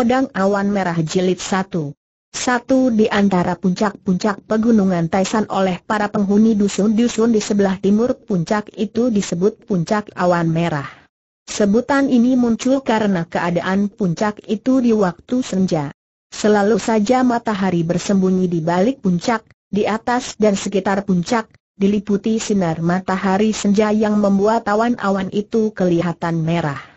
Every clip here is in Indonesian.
Pedang Awan Merah Jilid 1 Satu di antara puncak-puncak pegunungan Taisan oleh para penghuni dusun-dusun di sebelah timur puncak itu disebut Puncak Awan Merah. Sebutan ini muncul karena keadaan puncak itu di waktu senja. Selalu saja matahari bersembunyi di balik puncak, di atas dan sekitar puncak, diliputi sinar matahari senja yang membuat awan-awan itu kelihatan merah.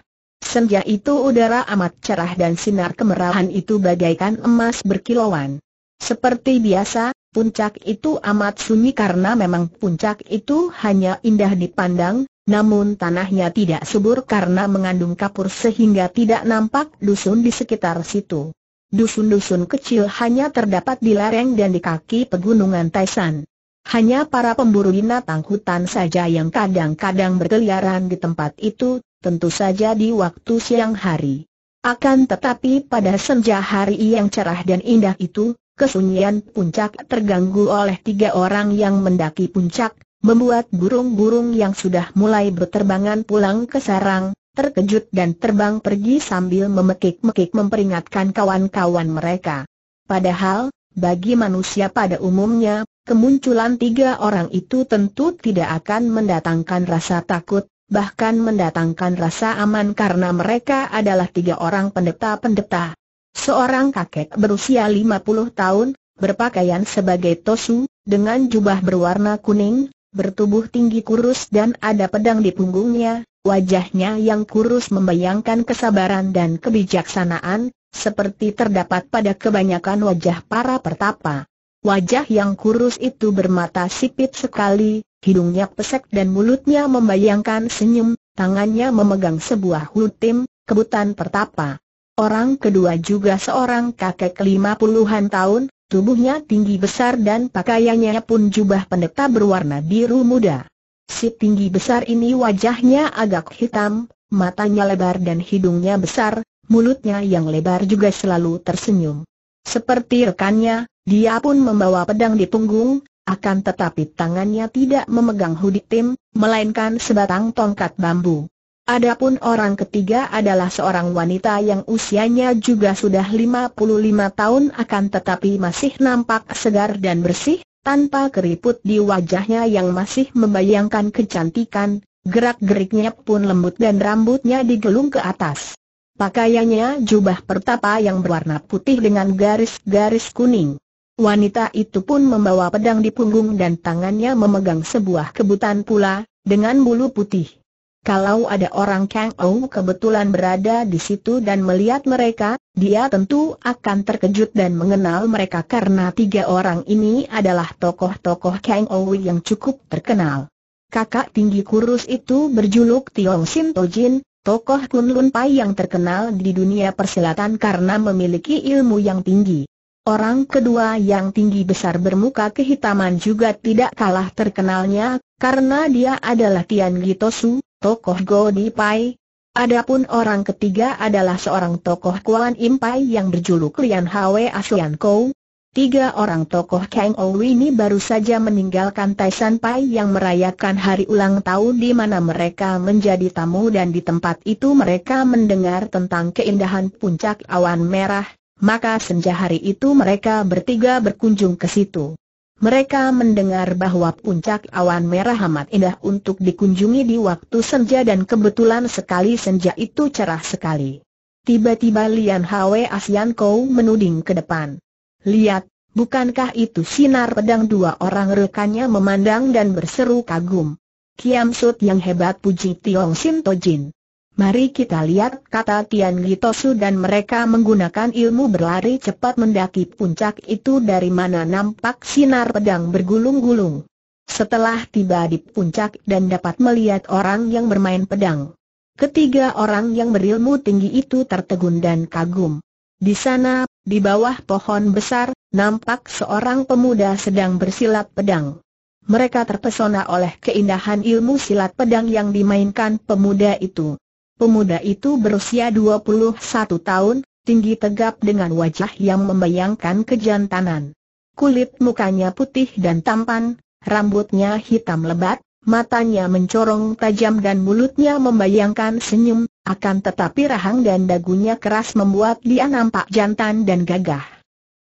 Senja ya itu udara amat cerah dan sinar kemerahan itu bagaikan emas berkilauan. Seperti biasa, puncak itu amat sunyi karena memang puncak itu hanya indah dipandang, namun tanahnya tidak subur karena mengandung kapur sehingga tidak nampak dusun di sekitar situ. Dusun-dusun kecil hanya terdapat di lereng dan di kaki pegunungan Taisan. Hanya para pemburu binatang hutan saja yang kadang-kadang berkeliaran di tempat itu, tentu saja di waktu siang hari. Akan tetapi pada senja hari yang cerah dan indah itu, kesunyian puncak terganggu oleh tiga orang yang mendaki puncak, membuat burung-burung yang sudah mulai berterbangan pulang ke sarang, terkejut dan terbang pergi sambil memekik-mekik memperingatkan kawan-kawan mereka. Padahal, bagi manusia pada umumnya, kemunculan tiga orang itu tentu tidak akan mendatangkan rasa takut, bahkan mendatangkan rasa aman karena mereka adalah tiga orang pendeta-pendeta. Seorang kakek berusia 50 tahun, berpakaian sebagai tosu, dengan jubah berwarna kuning, bertubuh tinggi kurus dan ada pedang di punggungnya, wajahnya yang kurus membayangkan kesabaran dan kebijaksanaan, seperti terdapat pada kebanyakan wajah para pertapa. Wajah yang kurus itu bermata sipit sekali, Hidungnya pesek dan mulutnya membayangkan senyum, tangannya memegang sebuah hutim, kebutan pertapa. Orang kedua juga seorang kakek lima puluhan tahun, tubuhnya tinggi besar dan pakaiannya pun jubah pendeta berwarna biru muda. Si tinggi besar ini wajahnya agak hitam, matanya lebar dan hidungnya besar, mulutnya yang lebar juga selalu tersenyum. Seperti rekannya, dia pun membawa pedang di punggung, akan tetapi tangannya tidak memegang hoodie tim, melainkan sebatang tongkat bambu. Adapun orang ketiga adalah seorang wanita yang usianya juga sudah 55 tahun akan tetapi masih nampak segar dan bersih, tanpa keriput di wajahnya yang masih membayangkan kecantikan, gerak-geriknya pun lembut dan rambutnya digelung ke atas. Pakaiannya jubah pertapa yang berwarna putih dengan garis-garis kuning. Wanita itu pun membawa pedang di punggung dan tangannya memegang sebuah kebutan pula, dengan bulu putih. Kalau ada orang Kang Ou kebetulan berada di situ dan melihat mereka, dia tentu akan terkejut dan mengenal mereka karena tiga orang ini adalah tokoh-tokoh Kang Ou yang cukup terkenal. Kakak tinggi kurus itu berjuluk Tiong Sim Tojin, tokoh Kun Lun Pai yang terkenal di dunia persilatan karena memiliki ilmu yang tinggi. Orang kedua yang tinggi besar bermuka kehitaman juga tidak kalah terkenalnya, karena dia adalah Tian Gitosu, tokoh Godi Pai. Adapun orang ketiga adalah seorang tokoh Kuan Impai yang berjuluk Lian Hwe Asian Kou. Tiga orang tokoh Kang Ou ini baru saja meninggalkan Taishan Pai yang merayakan hari ulang tahun di mana mereka menjadi tamu dan di tempat itu mereka mendengar tentang keindahan puncak awan merah maka senja hari itu mereka bertiga berkunjung ke situ. Mereka mendengar bahwa puncak awan merah amat indah untuk dikunjungi di waktu senja dan kebetulan sekali senja itu cerah sekali. Tiba-tiba Lian Hwe Asian Kou menuding ke depan. Lihat, bukankah itu sinar pedang dua orang rekannya memandang dan berseru kagum. Kiam Sut yang hebat puji Tiong Sin Jin. Mari kita lihat kata Tian Gitosu dan mereka menggunakan ilmu berlari cepat mendaki puncak itu dari mana nampak sinar pedang bergulung-gulung. Setelah tiba di puncak dan dapat melihat orang yang bermain pedang. Ketiga orang yang berilmu tinggi itu tertegun dan kagum. Di sana, di bawah pohon besar, nampak seorang pemuda sedang bersilat pedang. Mereka terpesona oleh keindahan ilmu silat pedang yang dimainkan pemuda itu. Pemuda itu berusia 21 tahun, tinggi tegap dengan wajah yang membayangkan kejantanan. Kulit mukanya putih dan tampan, rambutnya hitam lebat, matanya mencorong tajam dan mulutnya membayangkan senyum, akan tetapi rahang dan dagunya keras membuat dia nampak jantan dan gagah.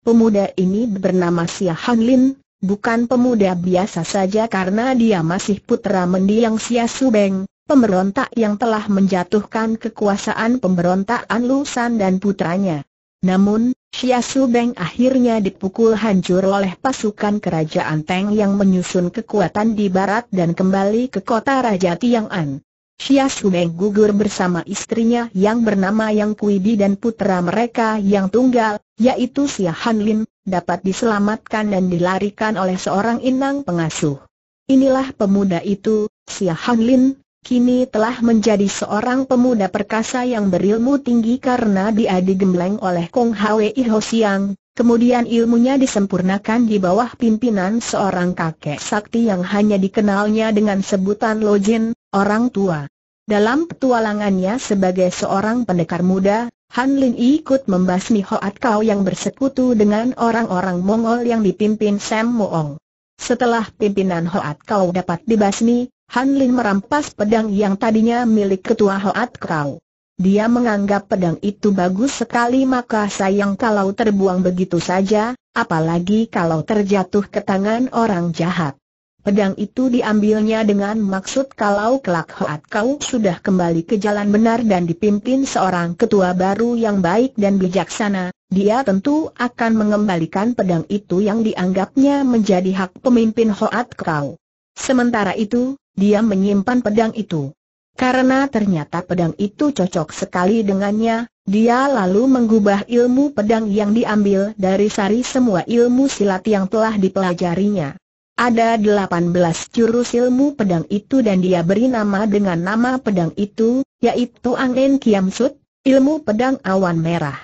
Pemuda ini bernama Xia Han Lin, bukan pemuda biasa saja karena dia masih putra mendiang Xia Subeng, pemberontak yang telah menjatuhkan kekuasaan pemberontak pemberontakan Lusan dan putranya. Namun, Xia Su Beng akhirnya dipukul hancur oleh pasukan kerajaan Teng yang menyusun kekuatan di barat dan kembali ke kota Raja Tiang'an. Xia Su Beng gugur bersama istrinya yang bernama Yang Kuidi dan putra mereka yang tunggal, yaitu Xia Han Lin, dapat diselamatkan dan dilarikan oleh seorang inang pengasuh. Inilah pemuda itu, Xia Han Lin, kini telah menjadi seorang pemuda perkasa yang berilmu tinggi karena dia digembleng oleh Kong Hwei Ho Siang, kemudian ilmunya disempurnakan di bawah pimpinan seorang kakek sakti yang hanya dikenalnya dengan sebutan Lo Jin, orang tua. Dalam petualangannya sebagai seorang pendekar muda, Han Lin ikut membasmi Hoat Kau yang bersekutu dengan orang-orang Mongol yang dipimpin Sam Moong. Setelah pimpinan Hoat Kau dapat dibasmi, Han Lin merampas pedang yang tadinya milik ketua Hoat Kau. Dia menganggap pedang itu bagus sekali maka sayang kalau terbuang begitu saja, apalagi kalau terjatuh ke tangan orang jahat. Pedang itu diambilnya dengan maksud kalau kelak Hoat Kau sudah kembali ke jalan benar dan dipimpin seorang ketua baru yang baik dan bijaksana, dia tentu akan mengembalikan pedang itu yang dianggapnya menjadi hak pemimpin Hoat Kau. Sementara itu, dia menyimpan pedang itu. Karena ternyata pedang itu cocok sekali dengannya, dia lalu mengubah ilmu pedang yang diambil dari sari semua ilmu silat yang telah dipelajarinya. Ada 18 jurus ilmu pedang itu dan dia beri nama dengan nama pedang itu, yaitu Angen Kiam Sut, ilmu pedang awan merah.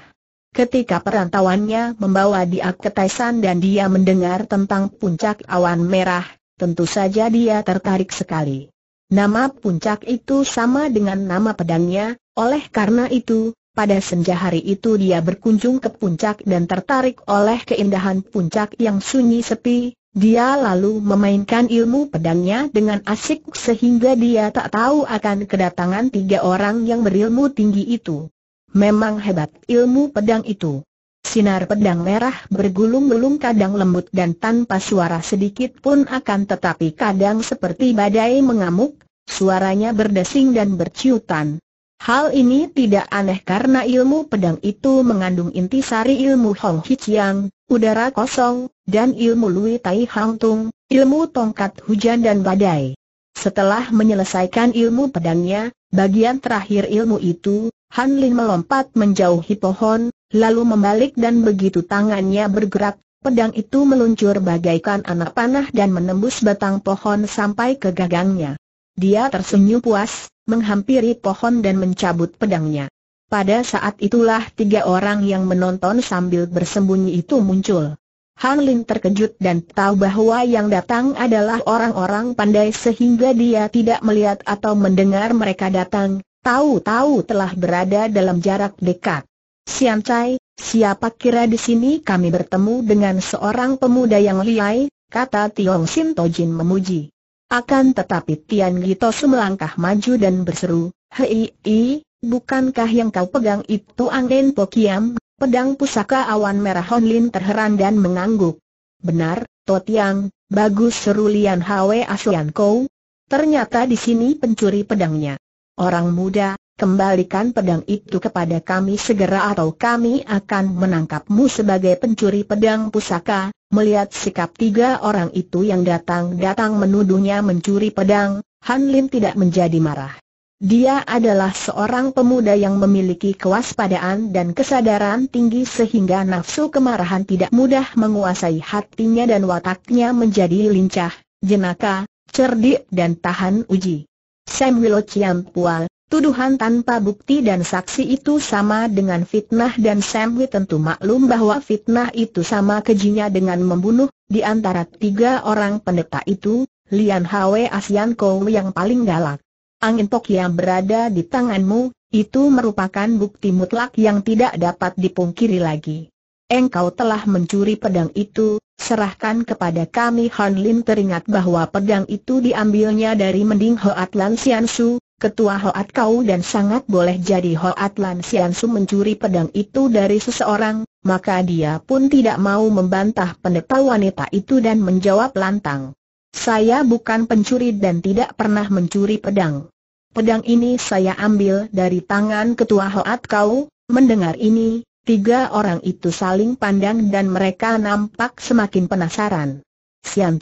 Ketika perantauannya membawa dia ke Taisan dan dia mendengar tentang puncak awan merah, tentu saja dia tertarik sekali. Nama puncak itu sama dengan nama pedangnya, oleh karena itu, pada senja hari itu dia berkunjung ke puncak dan tertarik oleh keindahan puncak yang sunyi sepi, dia lalu memainkan ilmu pedangnya dengan asik sehingga dia tak tahu akan kedatangan tiga orang yang berilmu tinggi itu. Memang hebat ilmu pedang itu. Sinar pedang merah bergulung-gulung kadang lembut dan tanpa suara sedikit pun akan tetapi kadang seperti badai mengamuk, suaranya berdesing dan berciutan. Hal ini tidak aneh karena ilmu pedang itu mengandung inti sari ilmu Hong Hichiang, udara kosong, dan ilmu Lui Tai Hang Tung, ilmu tongkat hujan dan badai. Setelah menyelesaikan ilmu pedangnya, bagian terakhir ilmu itu, Han Lin melompat menjauhi pohon, lalu membalik dan begitu tangannya bergerak, pedang itu meluncur bagaikan anak panah dan menembus batang pohon sampai ke gagangnya. Dia tersenyum puas, menghampiri pohon dan mencabut pedangnya. Pada saat itulah tiga orang yang menonton sambil bersembunyi itu muncul. Han Lin terkejut dan tahu bahwa yang datang adalah orang-orang pandai sehingga dia tidak melihat atau mendengar mereka datang, tahu-tahu telah berada dalam jarak dekat. Sian Cai, siapa kira di sini kami bertemu dengan seorang pemuda yang liai, kata Tiong Sin Tojin memuji. Akan tetapi Tian Gito melangkah maju dan berseru, Hei, hei, bukankah yang kau pegang itu Angden Pokiam, pedang pusaka awan merah Honlin terheran dan mengangguk. Benar, To Totiang, bagus seru Lian Hwe Asuan Kou. Ternyata di sini pencuri pedangnya. Orang muda, Kembalikan pedang itu kepada kami segera atau kami akan menangkapmu sebagai pencuri pedang pusaka. Melihat sikap tiga orang itu yang datang-datang menuduhnya mencuri pedang, Han Lin tidak menjadi marah. Dia adalah seorang pemuda yang memiliki kewaspadaan dan kesadaran tinggi sehingga nafsu kemarahan tidak mudah menguasai hatinya dan wataknya menjadi lincah, jenaka, cerdik dan tahan uji. Sam Wilo Chiam Pual, Tuduhan tanpa bukti dan saksi itu sama dengan fitnah dan Samwi tentu maklum bahwa fitnah itu sama kejinya dengan membunuh. Di antara tiga orang pendeta itu, Lian Hwe Asian Kou yang paling galak. Angin pok yang berada di tanganmu, itu merupakan bukti mutlak yang tidak dapat dipungkiri lagi. Engkau telah mencuri pedang itu, serahkan kepada kami Han Lin teringat bahwa pedang itu diambilnya dari Mending Hoat Lan Sian Su, Ketua Hoat kau dan sangat boleh jadi Hoat Lan Siansu mencuri pedang itu dari seseorang, maka dia pun tidak mau membantah pendeta wanita itu dan menjawab lantang. Saya bukan pencuri dan tidak pernah mencuri pedang. Pedang ini saya ambil dari tangan Ketua Hoat kau, mendengar ini, tiga orang itu saling pandang dan mereka nampak semakin penasaran. Sian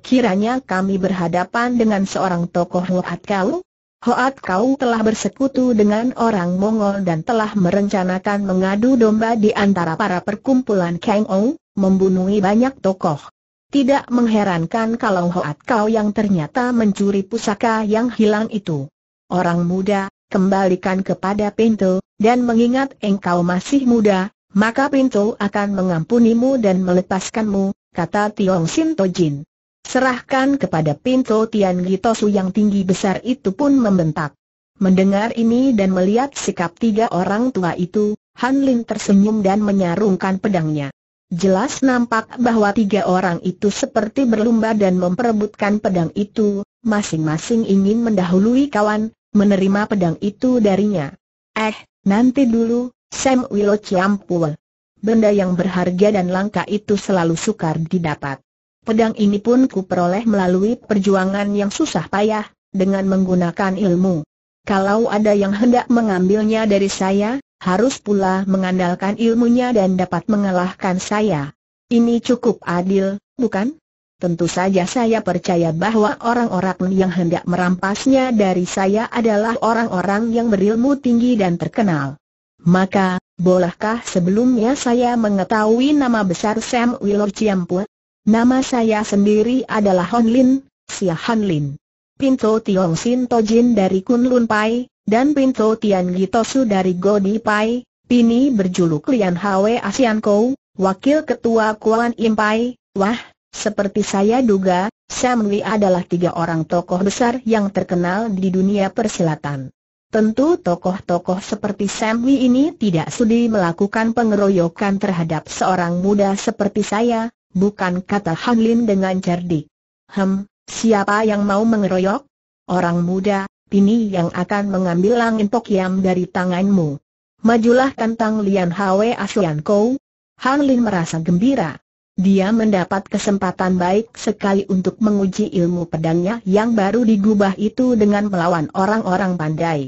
Kiranya kami berhadapan dengan seorang tokoh Hoat kau? Hoat kau telah bersekutu dengan orang Mongol dan telah merencanakan mengadu domba di antara para perkumpulan Kang Ou, membunuhi banyak tokoh. Tidak mengherankan kalau Hoat kau yang ternyata mencuri pusaka yang hilang itu. Orang muda, kembalikan kepada Pinto, dan mengingat engkau masih muda, maka Pinto akan mengampunimu dan melepaskanmu, kata Tiong Sin Jin. Serahkan kepada pintu Tian Gitosu yang tinggi besar itu pun membentak. Mendengar ini dan melihat sikap tiga orang tua itu, Han Lin tersenyum dan menyarungkan pedangnya. Jelas nampak bahwa tiga orang itu seperti berlumba dan memperebutkan pedang itu, masing-masing ingin mendahului kawan, menerima pedang itu darinya. Eh, nanti dulu, Sam Wilo Ciampul. Benda yang berharga dan langka itu selalu sukar didapat. Pedang ini pun ku peroleh melalui perjuangan yang susah payah, dengan menggunakan ilmu. Kalau ada yang hendak mengambilnya dari saya, harus pula mengandalkan ilmunya dan dapat mengalahkan saya. Ini cukup adil, bukan? Tentu saja saya percaya bahwa orang-orang yang hendak merampasnya dari saya adalah orang-orang yang berilmu tinggi dan terkenal. Maka, bolehkah sebelumnya saya mengetahui nama besar Sam Willow Ciampua? Nama saya sendiri adalah Hon Lin, sia Han Lin. Pinto Tiong Sin Tojin dari Kunlun Pai, dan Pinto Tian Gitosu dari Godi Pai, Pini berjuluk Lian Hwe Asian Kou, Wakil Ketua Kuan Im Pai, wah, seperti saya duga, Sam adalah tiga orang tokoh besar yang terkenal di dunia persilatan. Tentu tokoh-tokoh seperti Sam ini tidak sudi melakukan pengeroyokan terhadap seorang muda seperti saya, bukan kata Han Lin dengan cerdik. Hem, siapa yang mau mengeroyok? Orang muda, ini yang akan mengambil langit tokiam dari tanganmu. Majulah tentang Lian Hwe Asuan Kou. Han Lin merasa gembira. Dia mendapat kesempatan baik sekali untuk menguji ilmu pedangnya yang baru digubah itu dengan melawan orang-orang pandai.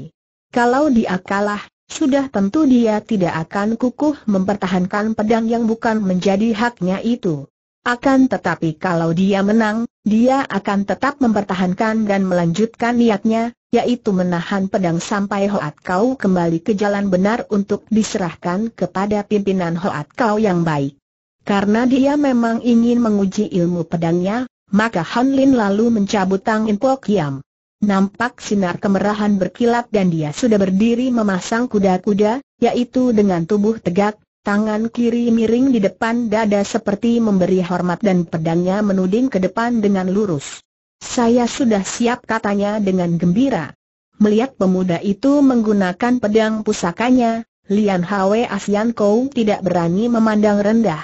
Kalau dia kalah, sudah tentu dia tidak akan kukuh mempertahankan pedang yang bukan menjadi haknya itu. Akan tetapi kalau dia menang, dia akan tetap mempertahankan dan melanjutkan niatnya, yaitu menahan pedang sampai Hoat Kau kembali ke jalan benar untuk diserahkan kepada pimpinan Hoat Kau yang baik. Karena dia memang ingin menguji ilmu pedangnya, maka Han Lin lalu mencabut tangin Po Kiam. Nampak sinar kemerahan berkilat dan dia sudah berdiri memasang kuda-kuda, yaitu dengan tubuh tegak, Tangan kiri miring di depan dada seperti memberi hormat dan pedangnya menuding ke depan dengan lurus. Saya sudah siap katanya dengan gembira. Melihat pemuda itu menggunakan pedang pusakanya, Lian Hwe Asian Kou tidak berani memandang rendah.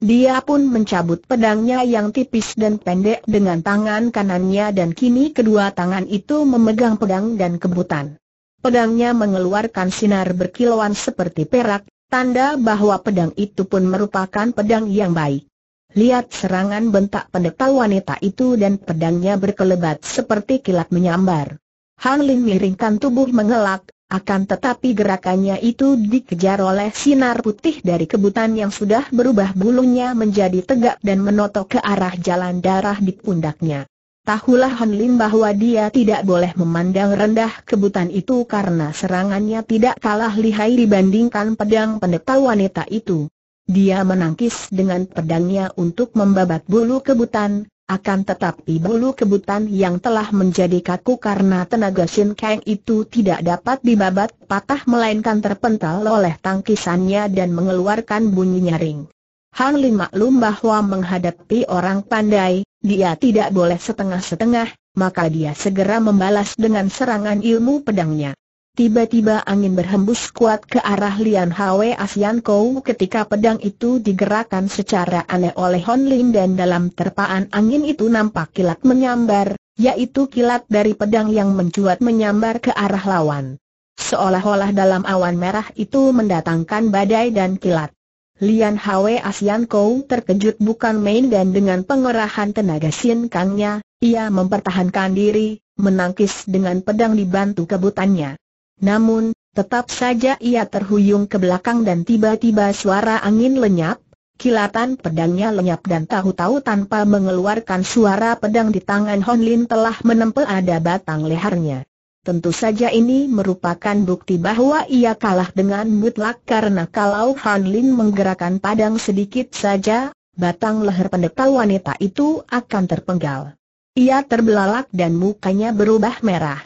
Dia pun mencabut pedangnya yang tipis dan pendek dengan tangan kanannya dan kini kedua tangan itu memegang pedang dan kebutan. Pedangnya mengeluarkan sinar berkilauan seperti perak, Tanda bahwa pedang itu pun merupakan pedang yang baik. Lihat serangan bentak pendeta wanita itu dan pedangnya berkelebat seperti kilat menyambar. Han Lin miringkan tubuh mengelak, akan tetapi gerakannya itu dikejar oleh sinar putih dari kebutan yang sudah berubah bulunya menjadi tegak dan menotok ke arah jalan darah di pundaknya. Tahulah Han Lim bahwa dia tidak boleh memandang rendah kebutan itu karena serangannya tidak kalah lihai dibandingkan pedang pendeta wanita itu. Dia menangkis dengan pedangnya untuk membabat bulu kebutan, akan tetapi bulu kebutan yang telah menjadi kaku karena tenaga Shin Kang itu tidak dapat dibabat patah melainkan terpental oleh tangkisannya dan mengeluarkan bunyi nyaring. Han Lim maklum bahwa menghadapi orang pandai, dia tidak boleh setengah-setengah, maka dia segera membalas dengan serangan ilmu pedangnya. Tiba-tiba angin berhembus kuat ke arah Lian Hwe Asian Kou ketika pedang itu digerakkan secara aneh oleh Hon Lin dan dalam terpaan angin itu nampak kilat menyambar, yaitu kilat dari pedang yang mencuat menyambar ke arah lawan. Seolah-olah dalam awan merah itu mendatangkan badai dan kilat. Lian Hwe Asian Kou terkejut bukan main dan dengan pengerahan tenaga Sin Kangnya, ia mempertahankan diri, menangkis dengan pedang dibantu kebutannya. Namun, tetap saja ia terhuyung ke belakang dan tiba-tiba suara angin lenyap, kilatan pedangnya lenyap dan tahu-tahu tanpa mengeluarkan suara pedang di tangan Hon Lin telah menempel ada batang lehernya. Tentu saja ini merupakan bukti bahwa ia kalah dengan mutlak karena kalau Han Lin menggerakkan padang sedikit saja, batang leher pendeta wanita itu akan terpenggal. Ia terbelalak dan mukanya berubah merah.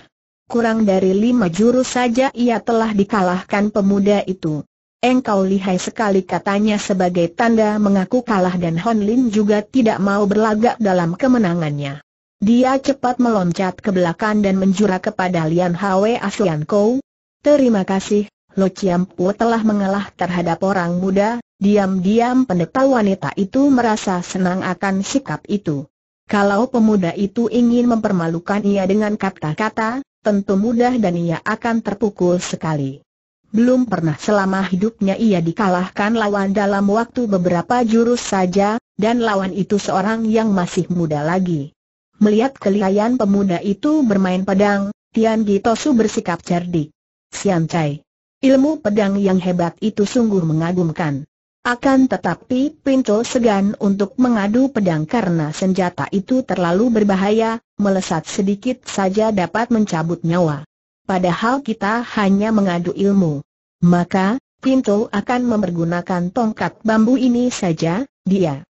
Kurang dari lima jurus saja ia telah dikalahkan pemuda itu. Engkau lihai sekali katanya sebagai tanda mengaku kalah dan Han Lin juga tidak mau berlagak dalam kemenangannya. Dia cepat meloncat ke belakang dan menjura kepada Lian Hwe Asian Kou. Terima kasih, Lo Chiam Pu telah mengalah terhadap orang muda, diam-diam pendeta wanita itu merasa senang akan sikap itu. Kalau pemuda itu ingin mempermalukan ia dengan kata-kata, tentu mudah dan ia akan terpukul sekali. Belum pernah selama hidupnya ia dikalahkan lawan dalam waktu beberapa jurus saja, dan lawan itu seorang yang masih muda lagi. Melihat kelihayan pemuda itu bermain pedang, Tian Gitosu bersikap cerdik. Sian Cai, Ilmu pedang yang hebat itu sungguh mengagumkan. Akan tetapi Pinto segan untuk mengadu pedang karena senjata itu terlalu berbahaya, melesat sedikit saja dapat mencabut nyawa. Padahal kita hanya mengadu ilmu. Maka, Pinto akan mempergunakan tongkat bambu ini saja, dia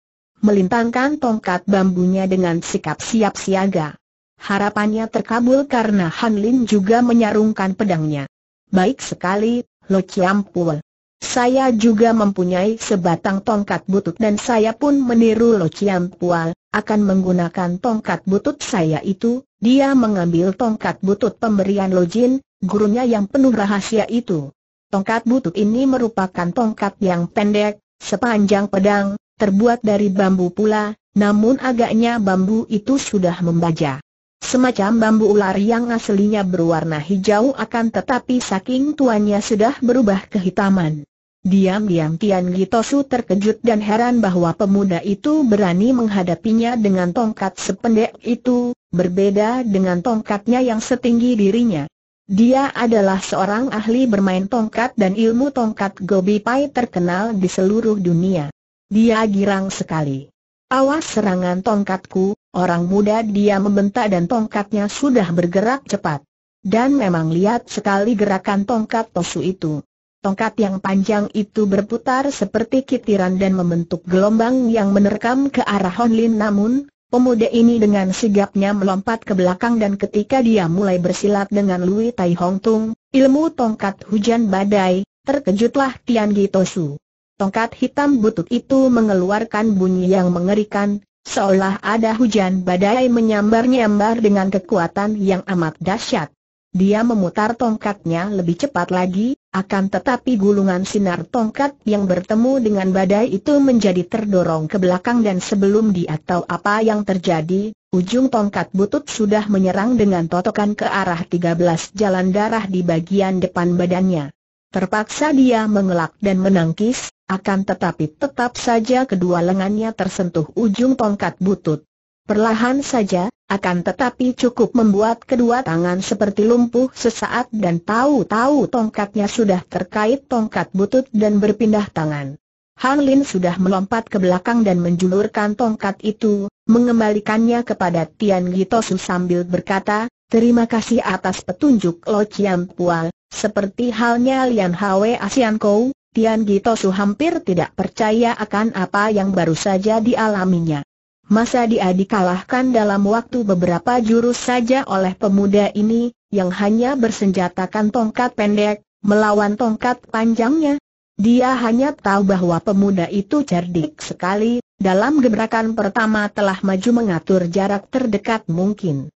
melintangkan tongkat bambunya dengan sikap siap siaga. Harapannya terkabul karena Han Lin juga menyarungkan pedangnya. Baik sekali, Lo Chiam Pul. Saya juga mempunyai sebatang tongkat butut dan saya pun meniru Lo Chiam Pual, akan menggunakan tongkat butut saya itu, dia mengambil tongkat butut pemberian Lo Jin, gurunya yang penuh rahasia itu. Tongkat butut ini merupakan tongkat yang pendek, sepanjang pedang, terbuat dari bambu pula, namun agaknya bambu itu sudah membaja. Semacam bambu ular yang aslinya berwarna hijau akan tetapi saking tuannya sudah berubah kehitaman. Diam-diam Tian Gitosu terkejut dan heran bahwa pemuda itu berani menghadapinya dengan tongkat sependek itu, berbeda dengan tongkatnya yang setinggi dirinya. Dia adalah seorang ahli bermain tongkat dan ilmu tongkat Gobi Pai terkenal di seluruh dunia. Dia girang sekali. Awas serangan tongkatku, orang muda dia membentak dan tongkatnya sudah bergerak cepat. Dan memang lihat sekali gerakan tongkat Tosu itu. Tongkat yang panjang itu berputar seperti kitiran dan membentuk gelombang yang menerkam ke arah Honlin namun, pemuda ini dengan sigapnya melompat ke belakang dan ketika dia mulai bersilat dengan Lui Tai Hong Tung, ilmu tongkat hujan badai, terkejutlah Tian Gi Tosu. Tongkat hitam butut itu mengeluarkan bunyi yang mengerikan, seolah ada hujan badai menyambar-nyambar dengan kekuatan yang amat dahsyat. Dia memutar tongkatnya lebih cepat lagi, akan tetapi gulungan sinar tongkat yang bertemu dengan badai itu menjadi terdorong ke belakang dan sebelum dia tahu apa yang terjadi, ujung tongkat butut sudah menyerang dengan totokan ke arah 13 jalan darah di bagian depan badannya. Terpaksa dia mengelak dan menangkis, akan tetapi tetap saja kedua lengannya tersentuh ujung tongkat butut. Perlahan saja, akan tetapi cukup membuat kedua tangan seperti lumpuh sesaat dan tahu-tahu tongkatnya sudah terkait tongkat butut dan berpindah tangan. Han Lin sudah melompat ke belakang dan menjulurkan tongkat itu, mengembalikannya kepada Tian Gitosu sambil berkata, Terima kasih atas petunjuk Lo Chiam Pua, seperti halnya Lian Hwe Asian Kou, Tian Gitosu hampir tidak percaya akan apa yang baru saja dialaminya. Masa dia dikalahkan dalam waktu beberapa jurus saja oleh pemuda ini, yang hanya bersenjatakan tongkat pendek, melawan tongkat panjangnya. Dia hanya tahu bahwa pemuda itu cerdik sekali, dalam gebrakan pertama telah maju mengatur jarak terdekat mungkin.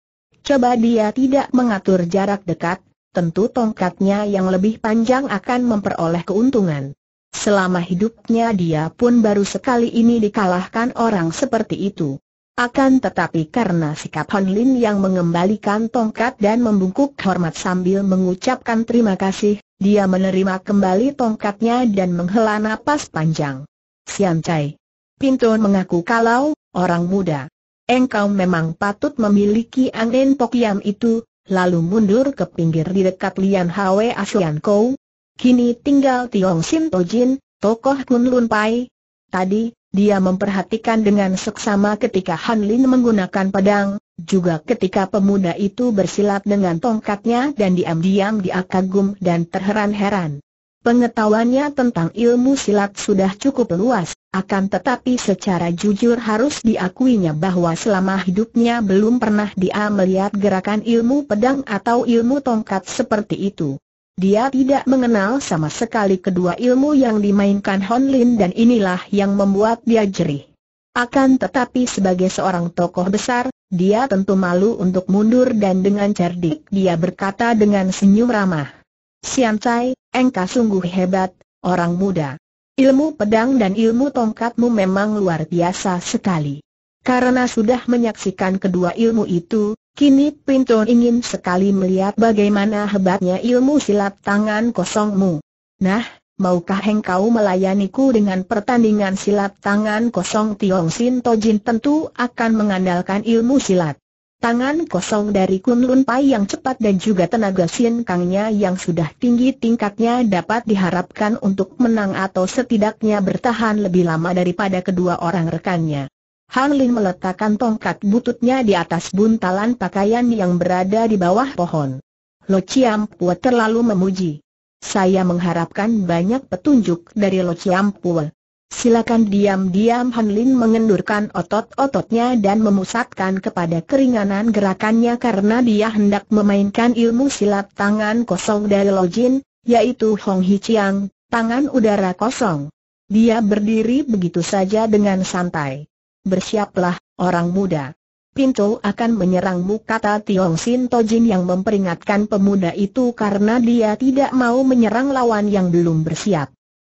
Coba dia tidak mengatur jarak dekat, tentu tongkatnya yang lebih panjang akan memperoleh keuntungan. Selama hidupnya dia pun baru sekali ini dikalahkan orang seperti itu. Akan tetapi karena sikap Hon Lin yang mengembalikan tongkat dan membungkuk hormat sambil mengucapkan terima kasih, dia menerima kembali tongkatnya dan menghela napas panjang. Sian Chai. Pinto mengaku kalau, orang muda. Engkau memang patut memiliki angin pokiam itu, lalu mundur ke pinggir di dekat Lian Hwe Ashuan Kou. Kini tinggal Tiong Sim Tojin, tokoh Kun Lun Pai. Tadi, dia memperhatikan dengan seksama ketika Han Lin menggunakan pedang, juga ketika pemuda itu bersilat dengan tongkatnya dan diam-diam dia kagum dan terheran-heran. Pengetahuannya tentang ilmu silat sudah cukup luas, akan tetapi secara jujur harus diakuinya bahwa selama hidupnya belum pernah dia melihat gerakan ilmu pedang atau ilmu tongkat seperti itu. Dia tidak mengenal sama sekali kedua ilmu yang dimainkan Hon Lin dan inilah yang membuat dia jerih. Akan tetapi sebagai seorang tokoh besar, dia tentu malu untuk mundur dan dengan cerdik dia berkata dengan senyum ramah. Siancai, Cai, engkau sungguh hebat, orang muda. Ilmu pedang dan ilmu tongkatmu memang luar biasa sekali. Karena sudah menyaksikan kedua ilmu itu, kini Pinto ingin sekali melihat bagaimana hebatnya ilmu silat tangan kosongmu. Nah, maukah engkau melayaniku dengan pertandingan silat tangan kosong Tiong Sin Tojin tentu akan mengandalkan ilmu silat. Tangan kosong dari Kun Lun Pai yang cepat dan juga tenaga Sin Kangnya yang sudah tinggi tingkatnya dapat diharapkan untuk menang atau setidaknya bertahan lebih lama daripada kedua orang rekannya. Han Lin meletakkan tongkat bututnya di atas buntalan pakaian yang berada di bawah pohon. Lo Chiam Pua terlalu memuji. Saya mengharapkan banyak petunjuk dari Lo Chiam Pua. Silakan diam-diam Hanlin mengendurkan otot-ototnya dan memusatkan kepada keringanan gerakannya karena dia hendak memainkan ilmu silat tangan kosong dari Lojin, yaitu Hong Hi Chiang, tangan udara kosong. Dia berdiri begitu saja dengan santai. Bersiaplah, orang muda. Pintu akan menyerangmu kata Tiong Sin Tojin yang memperingatkan pemuda itu karena dia tidak mau menyerang lawan yang belum bersiap.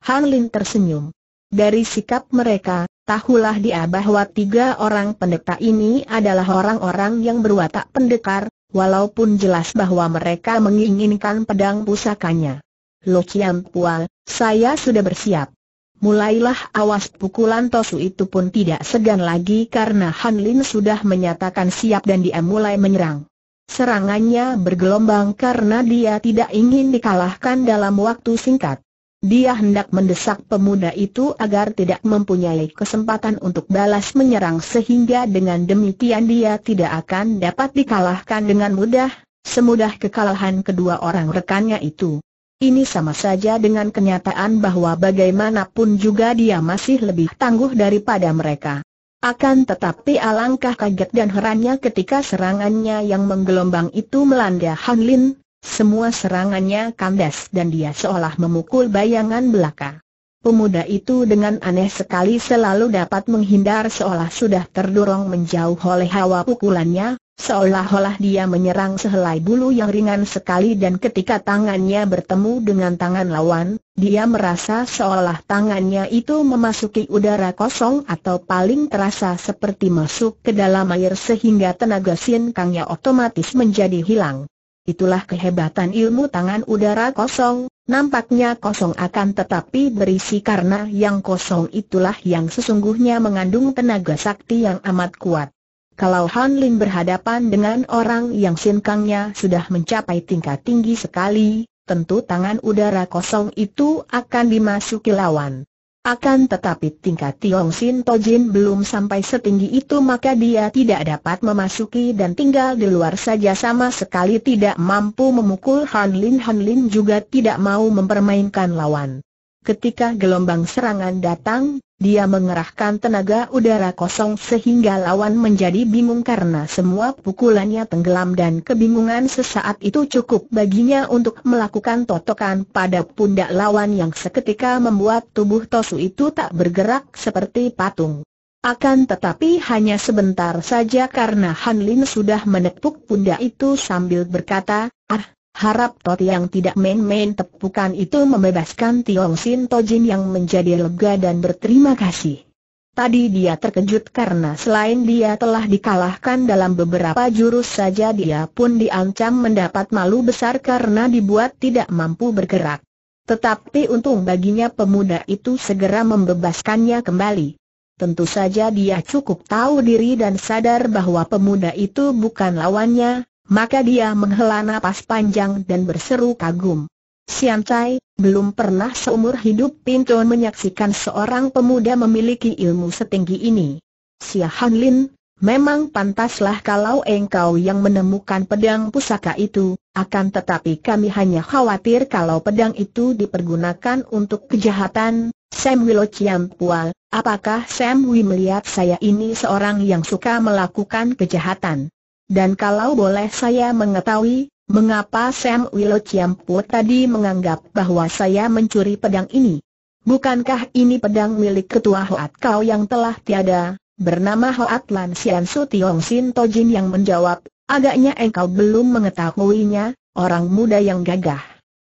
Han Lin tersenyum. Dari sikap mereka, tahulah dia bahwa tiga orang pendeta ini adalah orang-orang yang berwatak pendekar, walaupun jelas bahwa mereka menginginkan pedang pusakanya. Lo Chiam Pual, saya sudah bersiap. Mulailah awas pukulan Tosu itu pun tidak segan lagi karena Han Lin sudah menyatakan siap dan dia mulai menyerang. Serangannya bergelombang karena dia tidak ingin dikalahkan dalam waktu singkat. Dia hendak mendesak pemuda itu agar tidak mempunyai kesempatan untuk balas menyerang sehingga dengan demikian dia tidak akan dapat dikalahkan dengan mudah, semudah kekalahan kedua orang rekannya itu. Ini sama saja dengan kenyataan bahwa bagaimanapun juga dia masih lebih tangguh daripada mereka. Akan tetapi alangkah kaget dan herannya ketika serangannya yang menggelombang itu melanda Han Lin, semua serangannya kandas dan dia seolah memukul bayangan belaka. Pemuda itu dengan aneh sekali selalu dapat menghindar seolah sudah terdorong menjauh oleh hawa pukulannya, seolah-olah dia menyerang sehelai bulu yang ringan sekali dan ketika tangannya bertemu dengan tangan lawan, dia merasa seolah tangannya itu memasuki udara kosong atau paling terasa seperti masuk ke dalam air sehingga tenaga sinkangnya otomatis menjadi hilang. Itulah kehebatan ilmu tangan udara kosong, nampaknya kosong akan tetapi berisi karena yang kosong itulah yang sesungguhnya mengandung tenaga sakti yang amat kuat. Kalau Han Lin berhadapan dengan orang yang sinkangnya sudah mencapai tingkat tinggi sekali, tentu tangan udara kosong itu akan dimasuki lawan. Akan tetapi tingkat Tiong Sin Tojin belum sampai setinggi itu maka dia tidak dapat memasuki dan tinggal di luar saja sama sekali tidak mampu memukul Han Lin Han Lin juga tidak mau mempermainkan lawan. Ketika gelombang serangan datang, dia mengerahkan tenaga udara kosong sehingga lawan menjadi bingung karena semua pukulannya tenggelam dan kebingungan sesaat itu cukup baginya untuk melakukan totokan pada pundak lawan yang seketika membuat tubuh Tosu itu tak bergerak seperti patung. Akan tetapi hanya sebentar saja karena Han Lin sudah menepuk pundak itu sambil berkata, ah, Harap Tot yang tidak main-main tepukan itu membebaskan Tiong Sin Tojin yang menjadi lega dan berterima kasih. Tadi dia terkejut karena selain dia telah dikalahkan dalam beberapa jurus saja dia pun diancam mendapat malu besar karena dibuat tidak mampu bergerak. Tetapi untung baginya pemuda itu segera membebaskannya kembali. Tentu saja dia cukup tahu diri dan sadar bahwa pemuda itu bukan lawannya, maka dia menghela napas panjang dan berseru kagum. Sian Chai, belum pernah seumur hidup Pinton menyaksikan seorang pemuda memiliki ilmu setinggi ini. Sia Han Lin, memang pantaslah kalau engkau yang menemukan pedang pusaka itu, akan tetapi kami hanya khawatir kalau pedang itu dipergunakan untuk kejahatan, Sam Wilo Chiam Pual, apakah Sam Wi melihat saya ini seorang yang suka melakukan kejahatan? Dan kalau boleh saya mengetahui, mengapa Sam Willow Chiampu tadi menganggap bahwa saya mencuri pedang ini? Bukankah ini pedang milik ketua Hoat Kau yang telah tiada, bernama Hoat Lan Sian Su Tiong Sin Tojin yang menjawab, agaknya engkau belum mengetahuinya, orang muda yang gagah.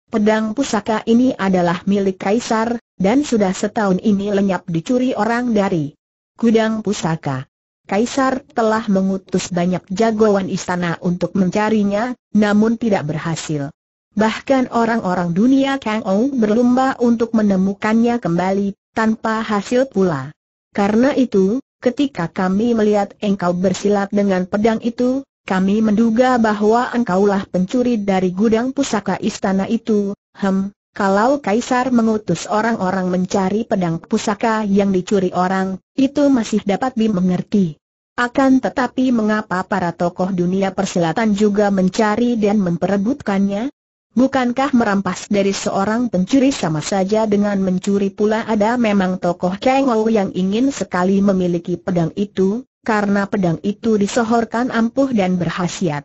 Pedang pusaka ini adalah milik Kaisar, dan sudah setahun ini lenyap dicuri orang dari Gudang Pusaka. Kaisar telah mengutus banyak jagoan istana untuk mencarinya, namun tidak berhasil. Bahkan orang-orang dunia Kang Ong berlomba untuk menemukannya kembali, tanpa hasil pula. Karena itu, ketika kami melihat engkau bersilat dengan pedang itu, kami menduga bahwa engkaulah pencuri dari gudang pusaka istana itu, hem, kalau Kaisar mengutus orang-orang mencari pedang pusaka yang dicuri orang, itu masih dapat dimengerti. Akan tetapi mengapa para tokoh dunia perselatan juga mencari dan memperebutkannya? Bukankah merampas dari seorang pencuri sama saja dengan mencuri pula ada memang tokoh Kengou yang ingin sekali memiliki pedang itu, karena pedang itu disohorkan ampuh dan berhasiat.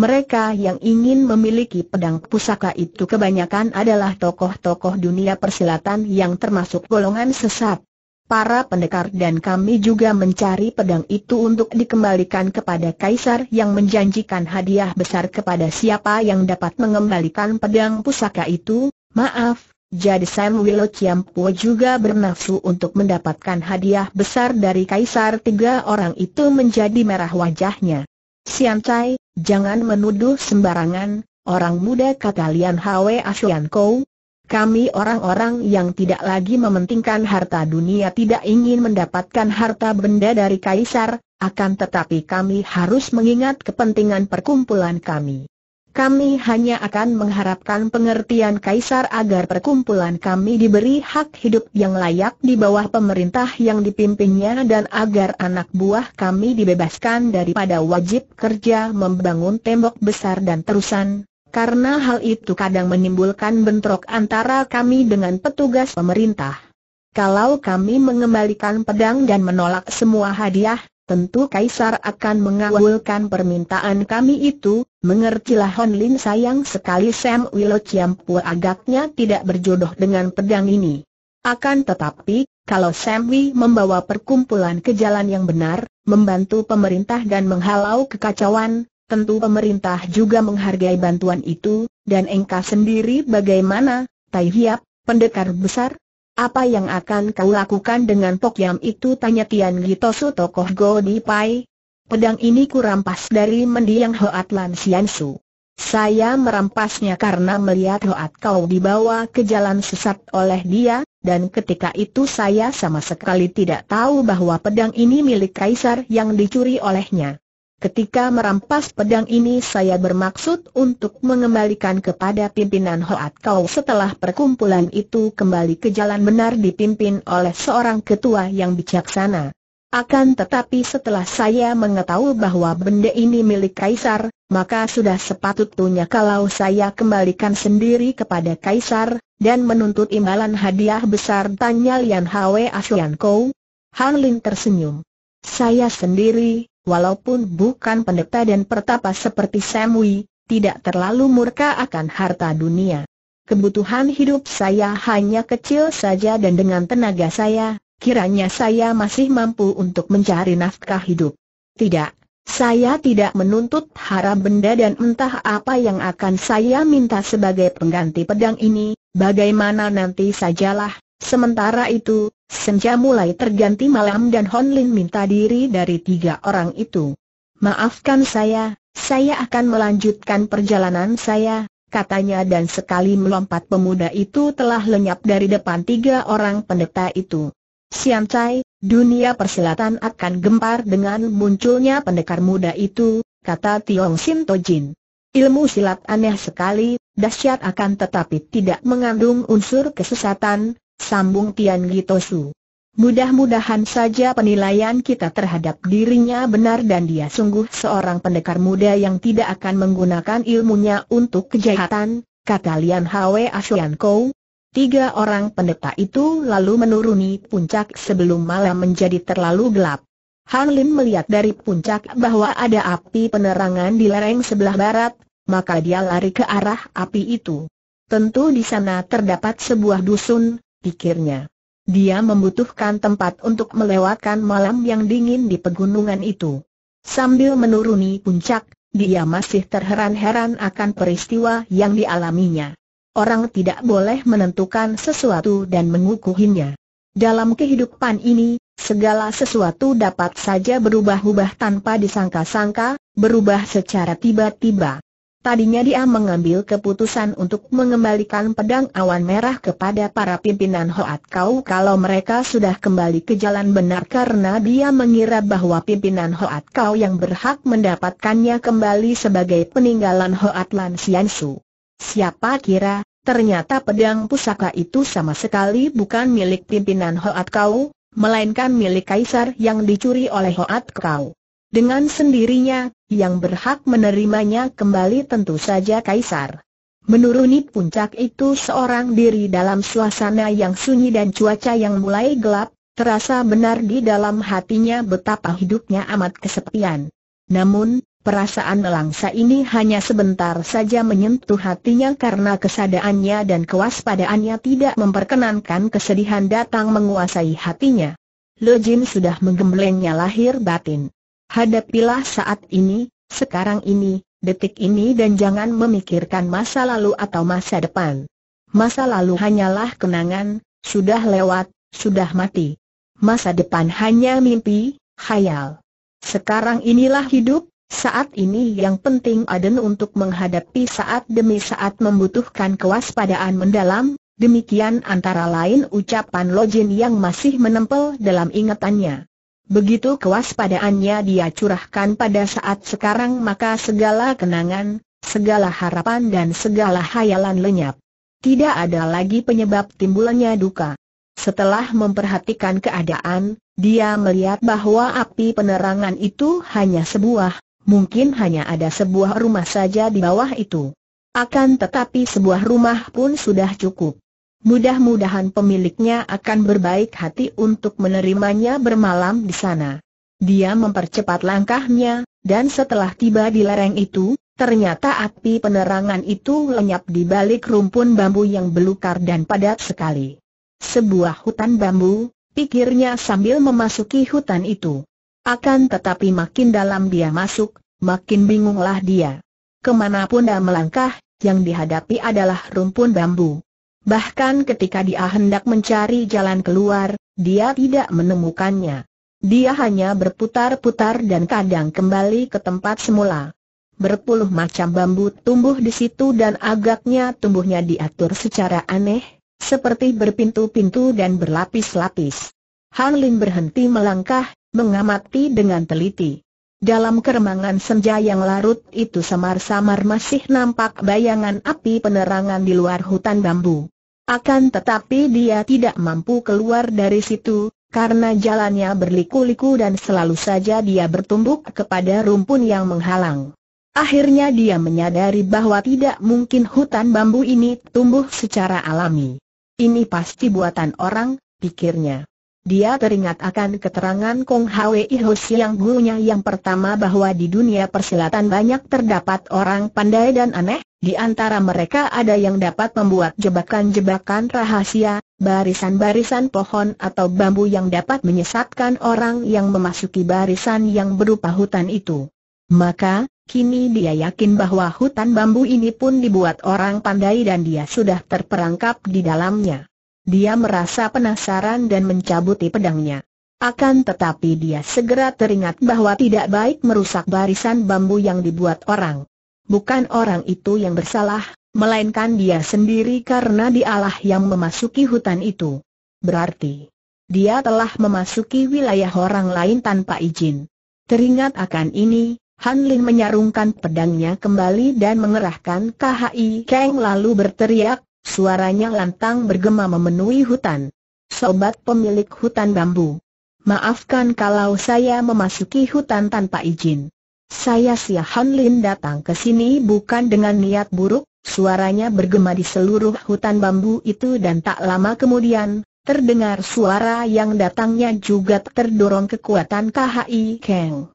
Mereka yang ingin memiliki pedang pusaka itu kebanyakan adalah tokoh-tokoh dunia persilatan yang termasuk golongan sesat para pendekar dan kami juga mencari pedang itu untuk dikembalikan kepada Kaisar yang menjanjikan hadiah besar kepada siapa yang dapat mengembalikan pedang pusaka itu, maaf, jadi Sam Willow Chiampo juga bernafsu untuk mendapatkan hadiah besar dari Kaisar tiga orang itu menjadi merah wajahnya. Sian Chai, jangan menuduh sembarangan, orang muda kata Lian Hwe Asian Kou, kami orang-orang yang tidak lagi mementingkan harta dunia tidak ingin mendapatkan harta benda dari kaisar, akan tetapi kami harus mengingat kepentingan perkumpulan kami. Kami hanya akan mengharapkan pengertian kaisar agar perkumpulan kami diberi hak hidup yang layak di bawah pemerintah yang dipimpinnya dan agar anak buah kami dibebaskan daripada wajib kerja membangun tembok besar dan terusan, karena hal itu kadang menimbulkan bentrok antara kami dengan petugas pemerintah. Kalau kami mengembalikan pedang dan menolak semua hadiah, tentu Kaisar akan mengawulkan permintaan kami itu, mengertilah Hon Lin sayang sekali Sam Willow Chiampu agaknya tidak berjodoh dengan pedang ini. Akan tetapi, kalau Sam Wi membawa perkumpulan ke jalan yang benar, membantu pemerintah dan menghalau kekacauan, Tentu pemerintah juga menghargai bantuan itu, dan engkau sendiri bagaimana, Tai Hiap, pendekar besar? Apa yang akan kau lakukan dengan Pokyam itu? Tanya Tian Gitosu tokoh Go Di Pai. Pedang ini kurampas dari mendiang Hoat Lan Sian Su. Saya merampasnya karena melihat Hoat kau dibawa ke jalan sesat oleh dia, dan ketika itu saya sama sekali tidak tahu bahwa pedang ini milik Kaisar yang dicuri olehnya. Ketika merampas pedang ini saya bermaksud untuk mengembalikan kepada pimpinan Hoat Kau setelah perkumpulan itu kembali ke jalan benar dipimpin oleh seorang ketua yang bijaksana. Akan tetapi setelah saya mengetahui bahwa benda ini milik Kaisar, maka sudah sepatutnya kalau saya kembalikan sendiri kepada Kaisar, dan menuntut imbalan hadiah besar tanya Lian Hwe Asuan kau. Han Lin tersenyum. Saya sendiri, walaupun bukan pendeta dan pertapa seperti Samui, tidak terlalu murka akan harta dunia. Kebutuhan hidup saya hanya kecil saja dan dengan tenaga saya, kiranya saya masih mampu untuk mencari nafkah hidup. Tidak, saya tidak menuntut harap benda dan entah apa yang akan saya minta sebagai pengganti pedang ini, bagaimana nanti sajalah, Sementara itu, senja mulai terganti malam dan Hon Lin minta diri dari tiga orang itu. Maafkan saya, saya akan melanjutkan perjalanan saya, katanya dan sekali melompat pemuda itu telah lenyap dari depan tiga orang pendeta itu. Sian Chai, dunia persilatan akan gempar dengan munculnya pendekar muda itu, kata Tiong To Jin. Ilmu silat aneh sekali, dahsyat akan tetapi tidak mengandung unsur kesesatan, sambung Tian Gitosu. Mudah-mudahan saja penilaian kita terhadap dirinya benar dan dia sungguh seorang pendekar muda yang tidak akan menggunakan ilmunya untuk kejahatan, kata Lian Hwe Ashuan Kou. Tiga orang pendeta itu lalu menuruni puncak sebelum malam menjadi terlalu gelap. Han Lin melihat dari puncak bahwa ada api penerangan di lereng sebelah barat, maka dia lari ke arah api itu. Tentu di sana terdapat sebuah dusun, pikirnya. Dia membutuhkan tempat untuk melewatkan malam yang dingin di pegunungan itu. Sambil menuruni puncak, dia masih terheran-heran akan peristiwa yang dialaminya. Orang tidak boleh menentukan sesuatu dan mengukuhinya. Dalam kehidupan ini, segala sesuatu dapat saja berubah-ubah tanpa disangka-sangka, berubah secara tiba-tiba. Tadinya dia mengambil keputusan untuk mengembalikan pedang awan merah kepada para pimpinan Hoat Kau kalau mereka sudah kembali ke jalan benar karena dia mengira bahwa pimpinan Hoat Kau yang berhak mendapatkannya kembali sebagai peninggalan Hoat Lan Sian Su. Siapa kira, ternyata pedang pusaka itu sama sekali bukan milik pimpinan Hoat Kau, melainkan milik kaisar yang dicuri oleh Hoat Kau. Dengan sendirinya, yang berhak menerimanya kembali tentu saja Kaisar. Menuruni puncak itu seorang diri dalam suasana yang sunyi dan cuaca yang mulai gelap, terasa benar di dalam hatinya betapa hidupnya amat kesepian. Namun, Perasaan elangsa ini hanya sebentar saja menyentuh hatinya karena kesadaannya dan kewaspadaannya tidak memperkenankan kesedihan datang menguasai hatinya. Lo Jin sudah menggemblengnya lahir batin. Hadapilah saat ini, sekarang ini, detik ini dan jangan memikirkan masa lalu atau masa depan. Masa lalu hanyalah kenangan, sudah lewat, sudah mati. Masa depan hanya mimpi, khayal. Sekarang inilah hidup, saat ini yang penting Aden untuk menghadapi saat demi saat membutuhkan kewaspadaan mendalam, demikian antara lain ucapan Lojin yang masih menempel dalam ingatannya. Begitu kewaspadaannya dia curahkan pada saat sekarang maka segala kenangan, segala harapan dan segala hayalan lenyap. Tidak ada lagi penyebab timbulnya duka. Setelah memperhatikan keadaan, dia melihat bahwa api penerangan itu hanya sebuah, mungkin hanya ada sebuah rumah saja di bawah itu. Akan tetapi sebuah rumah pun sudah cukup. Mudah-mudahan pemiliknya akan berbaik hati untuk menerimanya bermalam di sana. Dia mempercepat langkahnya, dan setelah tiba di lereng itu, ternyata api penerangan itu lenyap di balik rumpun bambu yang belukar dan padat sekali. Sebuah hutan bambu, pikirnya sambil memasuki hutan itu. Akan tetapi makin dalam dia masuk, makin bingunglah dia. Kemanapun dia melangkah, yang dihadapi adalah rumpun bambu. Bahkan ketika dia hendak mencari jalan keluar, dia tidak menemukannya. Dia hanya berputar-putar dan kadang kembali ke tempat semula. Berpuluh macam bambu tumbuh di situ dan agaknya tumbuhnya diatur secara aneh, seperti berpintu-pintu dan berlapis-lapis. Han berhenti melangkah, mengamati dengan teliti. Dalam keremangan senja yang larut itu samar-samar masih nampak bayangan api penerangan di luar hutan bambu. Akan tetapi dia tidak mampu keluar dari situ, karena jalannya berliku-liku dan selalu saja dia bertumbuk kepada rumpun yang menghalang. Akhirnya dia menyadari bahwa tidak mungkin hutan bambu ini tumbuh secara alami. Ini pasti buatan orang, pikirnya dia teringat akan keterangan Kong Hwe Ho Siang Gunya yang pertama bahwa di dunia persilatan banyak terdapat orang pandai dan aneh, di antara mereka ada yang dapat membuat jebakan-jebakan rahasia, barisan-barisan pohon atau bambu yang dapat menyesatkan orang yang memasuki barisan yang berupa hutan itu. Maka, Kini dia yakin bahwa hutan bambu ini pun dibuat orang pandai dan dia sudah terperangkap di dalamnya. Dia merasa penasaran dan mencabuti pedangnya. Akan tetapi dia segera teringat bahwa tidak baik merusak barisan bambu yang dibuat orang. Bukan orang itu yang bersalah, melainkan dia sendiri karena dialah yang memasuki hutan itu. Berarti, dia telah memasuki wilayah orang lain tanpa izin. Teringat akan ini, Han Lin menyarungkan pedangnya kembali dan mengerahkan KHI Kang lalu berteriak, Suaranya lantang bergema memenuhi hutan. Sobat pemilik hutan bambu. Maafkan kalau saya memasuki hutan tanpa izin. Saya si Han Lin datang ke sini bukan dengan niat buruk, suaranya bergema di seluruh hutan bambu itu dan tak lama kemudian, terdengar suara yang datangnya juga terdorong kekuatan KHI Kang.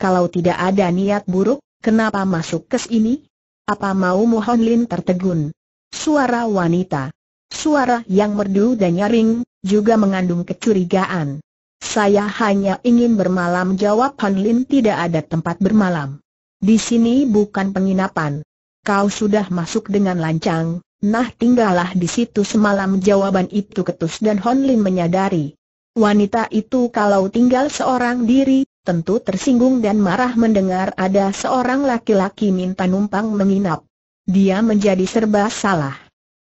Kalau tidak ada niat buruk, kenapa masuk ke sini? Apa mau Mohon Lin tertegun? Suara wanita. Suara yang merdu dan nyaring, juga mengandung kecurigaan. Saya hanya ingin bermalam jawab Han Lin tidak ada tempat bermalam. Di sini bukan penginapan. Kau sudah masuk dengan lancang, nah tinggallah di situ semalam jawaban itu ketus dan Han Lin menyadari. Wanita itu kalau tinggal seorang diri, tentu tersinggung dan marah mendengar ada seorang laki-laki minta numpang menginap. Dia menjadi serba salah.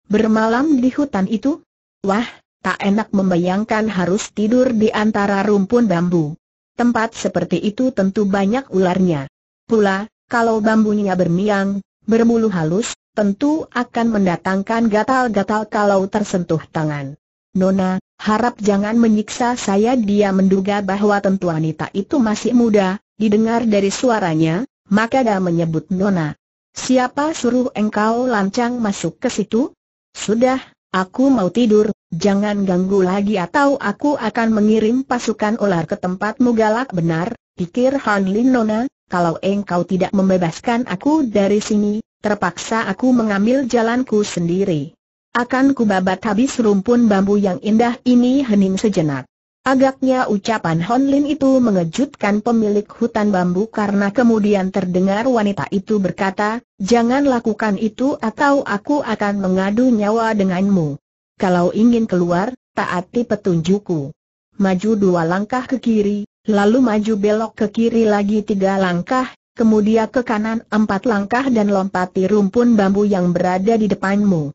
Bermalam di hutan itu? Wah, tak enak membayangkan harus tidur di antara rumpun bambu. Tempat seperti itu tentu banyak ularnya. Pula, kalau bambunya bermiang, berbulu halus, tentu akan mendatangkan gatal-gatal kalau tersentuh tangan. Nona, harap jangan menyiksa saya dia menduga bahwa tentu wanita itu masih muda, didengar dari suaranya, maka dia menyebut Nona. Siapa suruh engkau lancang masuk ke situ? Sudah, aku mau tidur, jangan ganggu lagi atau aku akan mengirim pasukan ular ke tempatmu galak benar, pikir Han Lin Nona, kalau engkau tidak membebaskan aku dari sini, terpaksa aku mengambil jalanku sendiri. Akan kubabat habis rumpun bambu yang indah ini hening sejenak. Agaknya ucapan Hon Lin itu mengejutkan pemilik hutan bambu karena kemudian terdengar wanita itu berkata, jangan lakukan itu atau aku akan mengadu nyawa denganmu. Kalau ingin keluar, taati petunjukku. Maju dua langkah ke kiri, lalu maju belok ke kiri lagi tiga langkah, kemudian ke kanan empat langkah dan lompati rumpun bambu yang berada di depanmu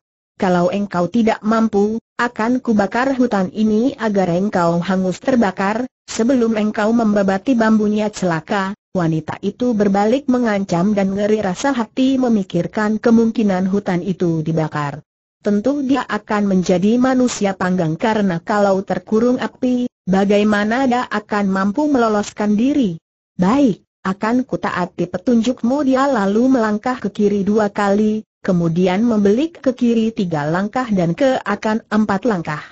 kalau engkau tidak mampu, akan kubakar hutan ini agar engkau hangus terbakar, sebelum engkau membabati bambunya celaka, wanita itu berbalik mengancam dan ngeri rasa hati memikirkan kemungkinan hutan itu dibakar. Tentu dia akan menjadi manusia panggang karena kalau terkurung api, bagaimana dia akan mampu meloloskan diri? Baik, akan kutaati petunjukmu dia lalu melangkah ke kiri dua kali, kemudian membelik ke kiri tiga langkah dan ke akan empat langkah.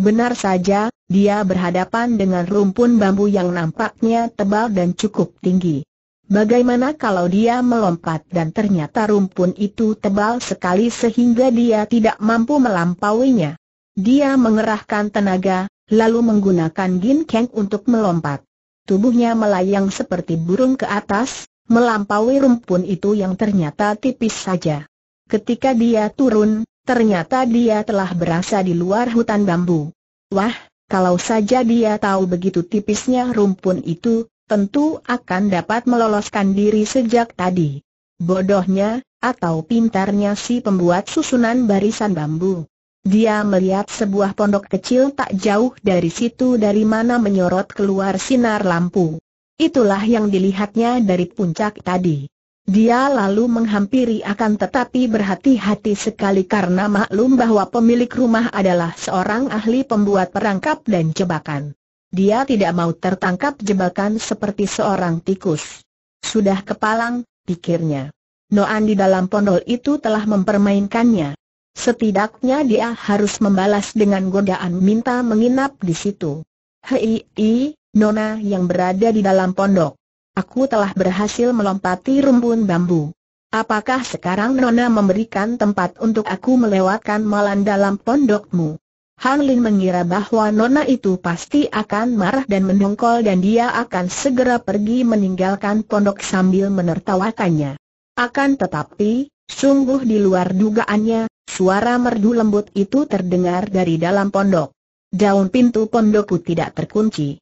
Benar saja, dia berhadapan dengan rumpun bambu yang nampaknya tebal dan cukup tinggi. Bagaimana kalau dia melompat dan ternyata rumpun itu tebal sekali sehingga dia tidak mampu melampauinya? Dia mengerahkan tenaga, lalu menggunakan ginkeng untuk melompat. Tubuhnya melayang seperti burung ke atas, melampaui rumpun itu yang ternyata tipis saja. Ketika dia turun, ternyata dia telah berasa di luar hutan bambu. Wah, kalau saja dia tahu begitu tipisnya rumpun itu, tentu akan dapat meloloskan diri sejak tadi. Bodohnya, atau pintarnya si pembuat susunan barisan bambu. Dia melihat sebuah pondok kecil tak jauh dari situ dari mana menyorot keluar sinar lampu. Itulah yang dilihatnya dari puncak tadi. Dia lalu menghampiri akan tetapi berhati-hati sekali karena maklum bahwa pemilik rumah adalah seorang ahli pembuat perangkap dan jebakan. Dia tidak mau tertangkap jebakan seperti seorang tikus. Sudah kepalang, pikirnya. Noan di dalam pondol itu telah mempermainkannya. Setidaknya dia harus membalas dengan godaan minta menginap di situ. Hei, Nona yang berada di dalam pondok. Aku telah berhasil melompati rumpun bambu. Apakah sekarang Nona memberikan tempat untuk aku melewatkan malam dalam pondokmu? Han Lin mengira bahwa Nona itu pasti akan marah dan mendongkol dan dia akan segera pergi meninggalkan pondok sambil menertawakannya. Akan tetapi, sungguh di luar dugaannya, suara merdu lembut itu terdengar dari dalam pondok. Daun pintu pondokku tidak terkunci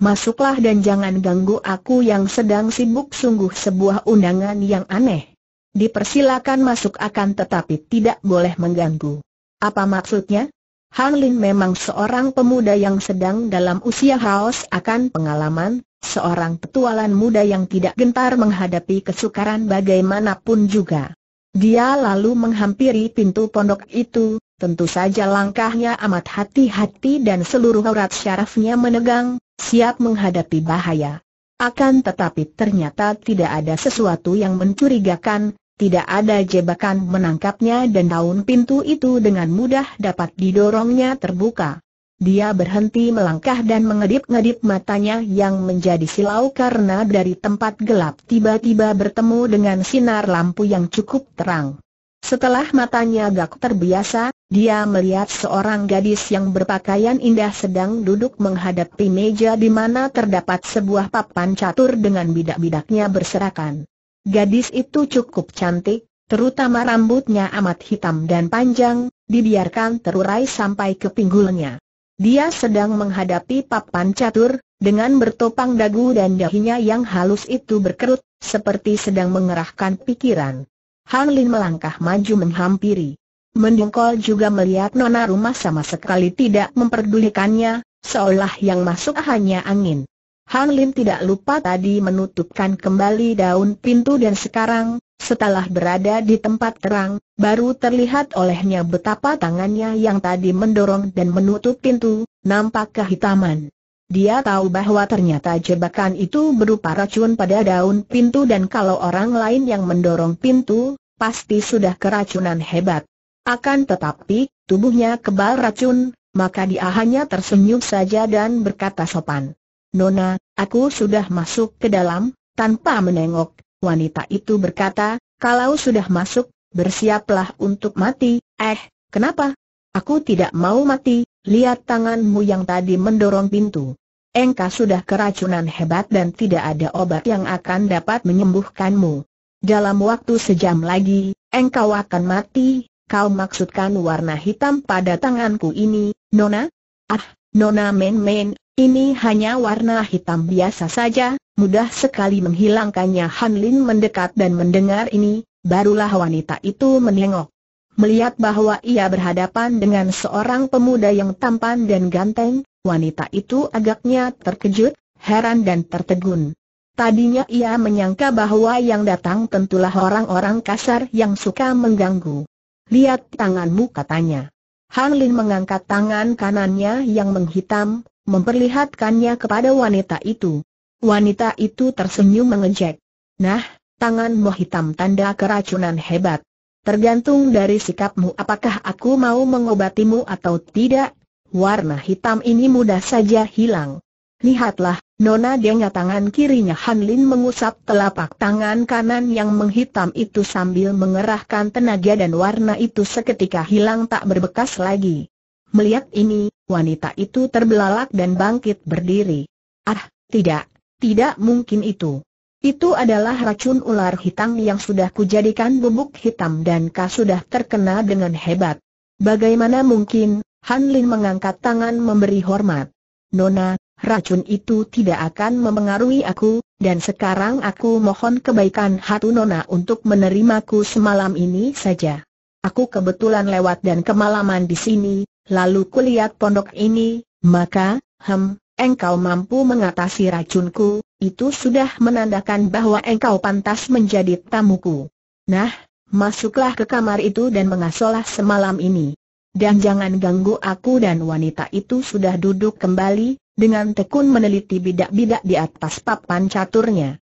masuklah dan jangan ganggu aku yang sedang sibuk sungguh sebuah undangan yang aneh. Dipersilakan masuk akan tetapi tidak boleh mengganggu. Apa maksudnya? Han Lin memang seorang pemuda yang sedang dalam usia haus akan pengalaman, seorang petualan muda yang tidak gentar menghadapi kesukaran bagaimanapun juga. Dia lalu menghampiri pintu pondok itu, Tentu saja langkahnya amat hati-hati dan seluruh aurat syarafnya menegang, siap menghadapi bahaya. Akan tetapi ternyata tidak ada sesuatu yang mencurigakan, tidak ada jebakan menangkapnya dan daun pintu itu dengan mudah dapat didorongnya terbuka. Dia berhenti melangkah dan mengedip-ngedip matanya yang menjadi silau karena dari tempat gelap tiba-tiba bertemu dengan sinar lampu yang cukup terang. Setelah matanya agak terbiasa, dia melihat seorang gadis yang berpakaian indah sedang duduk menghadapi meja di mana terdapat sebuah papan catur dengan bidak-bidaknya berserakan. Gadis itu cukup cantik, terutama rambutnya amat hitam dan panjang, dibiarkan terurai sampai ke pinggulnya. Dia sedang menghadapi papan catur, dengan bertopang dagu dan dahinya yang halus itu berkerut, seperti sedang mengerahkan pikiran. Han Lin melangkah maju menghampiri. Mendengkol juga melihat nona rumah sama sekali tidak memperdulikannya, seolah yang masuk hanya angin. Han Lin tidak lupa tadi menutupkan kembali daun pintu dan sekarang, setelah berada di tempat terang, baru terlihat olehnya betapa tangannya yang tadi mendorong dan menutup pintu, nampak kehitaman. Dia tahu bahwa ternyata jebakan itu berupa racun pada daun pintu dan kalau orang lain yang mendorong pintu, pasti sudah keracunan hebat. Akan tetapi, tubuhnya kebal racun, maka dia hanya tersenyum saja dan berkata sopan. Nona, aku sudah masuk ke dalam, tanpa menengok, wanita itu berkata, kalau sudah masuk, bersiaplah untuk mati, eh, kenapa? Aku tidak mau mati, Lihat tanganmu yang tadi mendorong pintu. Engkau sudah keracunan hebat dan tidak ada obat yang akan dapat menyembuhkanmu. Dalam waktu sejam lagi, engkau akan mati. Kau maksudkan warna hitam pada tanganku ini, Nona? Ah, Nona Men Men, ini hanya warna hitam biasa saja, mudah sekali menghilangkannya. Hanlin mendekat dan mendengar ini, barulah wanita itu menengok. Melihat bahwa ia berhadapan dengan seorang pemuda yang tampan dan ganteng, wanita itu agaknya terkejut, heran dan tertegun. Tadinya ia menyangka bahwa yang datang tentulah orang-orang kasar yang suka mengganggu. Lihat tanganmu katanya. Han Lin mengangkat tangan kanannya yang menghitam, memperlihatkannya kepada wanita itu. Wanita itu tersenyum mengejek. Nah, tanganmu hitam tanda keracunan hebat. Tergantung dari sikapmu apakah aku mau mengobatimu atau tidak, warna hitam ini mudah saja hilang. Lihatlah, Nona Denga tangan kirinya Han Lin mengusap telapak tangan kanan yang menghitam itu sambil mengerahkan tenaga dan warna itu seketika hilang tak berbekas lagi. Melihat ini, wanita itu terbelalak dan bangkit berdiri. Ah, tidak, tidak mungkin itu. Itu adalah racun ular hitam yang sudah kujadikan bubuk hitam dan kau sudah terkena dengan hebat. Bagaimana mungkin, Han Lin mengangkat tangan memberi hormat. Nona, racun itu tidak akan memengaruhi aku, dan sekarang aku mohon kebaikan hatu Nona untuk menerimaku semalam ini saja. Aku kebetulan lewat dan kemalaman di sini, lalu kulihat pondok ini, maka, hem, engkau mampu mengatasi racunku, itu sudah menandakan bahwa engkau pantas menjadi tamuku. Nah, masuklah ke kamar itu dan mengasolah semalam ini. Dan jangan ganggu aku dan wanita itu sudah duduk kembali, dengan tekun meneliti bidak-bidak di atas papan caturnya.